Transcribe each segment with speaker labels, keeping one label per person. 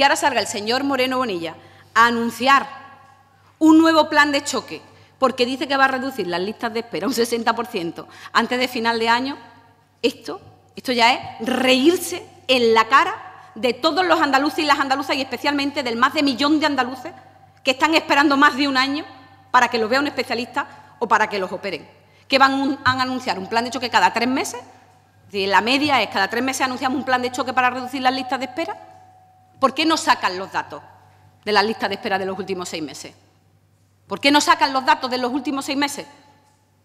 Speaker 1: que ahora salga el señor Moreno Bonilla a anunciar un nuevo plan de choque, porque dice que va a reducir las listas de espera un 60% antes de final de año, esto, esto ya es reírse en la cara de todos los andaluces y las andaluzas y especialmente del más de millón de andaluces que están esperando más de un año para que los vea un especialista o para que los operen. Que van a anunciar un plan de choque cada tres meses. La media es cada tres meses anunciamos un plan de choque para reducir las listas de espera. ¿Por qué no sacan los datos de la lista de espera de los últimos seis meses? ¿Por qué no sacan los datos de los últimos seis meses?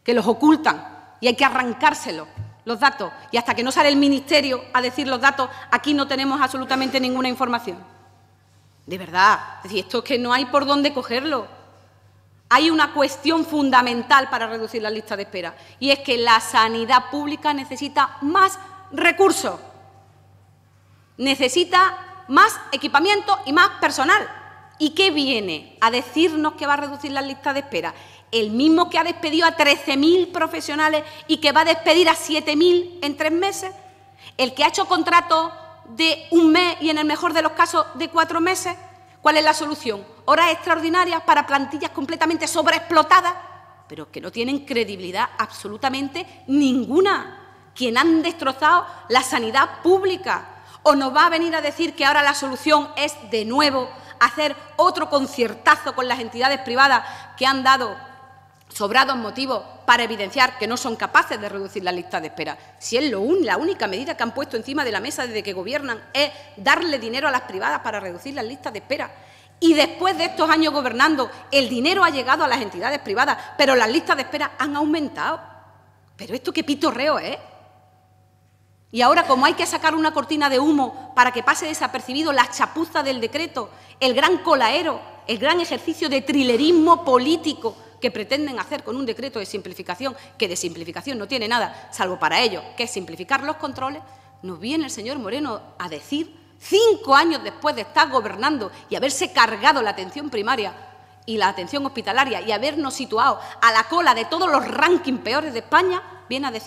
Speaker 1: Que los ocultan y hay que arrancárselos los datos. Y hasta que no sale el Ministerio a decir los datos, aquí no tenemos absolutamente ninguna información. De verdad, es esto es que no hay por dónde cogerlo. Hay una cuestión fundamental para reducir la lista de espera y es que la sanidad pública necesita más recursos. Necesita más equipamiento y más personal. ¿Y qué viene a decirnos que va a reducir las listas de espera? El mismo que ha despedido a 13.000 profesionales y que va a despedir a 7.000 en tres meses. El que ha hecho contrato de un mes y en el mejor de los casos de cuatro meses. ¿Cuál es la solución? Horas extraordinarias para plantillas completamente sobreexplotadas, pero que no tienen credibilidad absolutamente ninguna. Quien han destrozado la sanidad pública, o nos va a venir a decir que ahora la solución es de nuevo hacer otro conciertazo con las entidades privadas que han dado sobrados motivos para evidenciar que no son capaces de reducir la lista de espera. Si es lo un, la única medida que han puesto encima de la mesa desde que gobiernan es darle dinero a las privadas para reducir las listas de espera. Y después de estos años gobernando, el dinero ha llegado a las entidades privadas, pero las listas de espera han aumentado. ¿Pero esto qué pitorreo es? Eh? Y ahora, como hay que sacar una cortina de humo para que pase desapercibido la chapuza del decreto, el gran colaero, el gran ejercicio de trilerismo político que pretenden hacer con un decreto de simplificación, que de simplificación no tiene nada, salvo para ello, que es simplificar los controles, nos viene el señor Moreno a decir, cinco años después de estar gobernando y haberse cargado la atención primaria y la atención hospitalaria y habernos situado a la cola de todos los rankings peores de España, viene a decir...